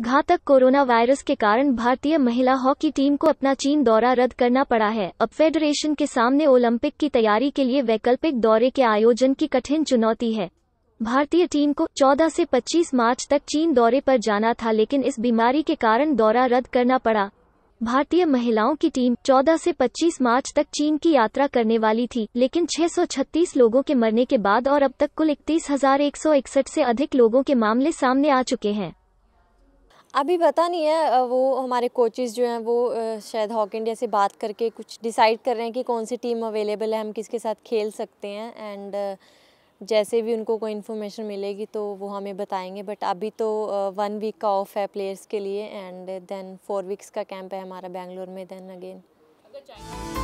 घातक corona virus के कारण भारतीय महिला हॉकी टीम को अपना चीन दौरा रद्द करना पड़ा है अब फेडरेशन के सामने ओलंपिक की तैयारी के लिए वैकल्पिक दौरे के आयोजन की कठिन चुनौती है भारतीय टीम को 14 से 25 मार्च तक चीन दौरे पर जाना था लेकिन इस बीमारी के कारण दौरा रद्द करना पड़ा भारतीय महिलाओं की टीम 14 से 25 मार्च तक चीन की यात्रा करने वाली थी लेकिन 636 लोगों के मरने के बाद और अब तक कुल इकतीस से अधिक लोगों के मामले सामने आ चुके हैं अभी पता नहीं है वो हमारे कोचेज़ जो हैं वो शायद हॉक इंडिया से बात करके कुछ डिसाइड कर रहे हैं कि कौन सी टीम अवेलेबल है हम किसके साथ खेल सकते हैं एंड जैसे भी उनको कोई इन्फॉर्मेशन मिलेगी तो वो हमें बताएंगे बट अभी तो वन वीक का ऑफ है प्लेयर्स के लिए एंड देन फोर वीक्स का कैंप है हमारा बेंगलोर में देन अगेन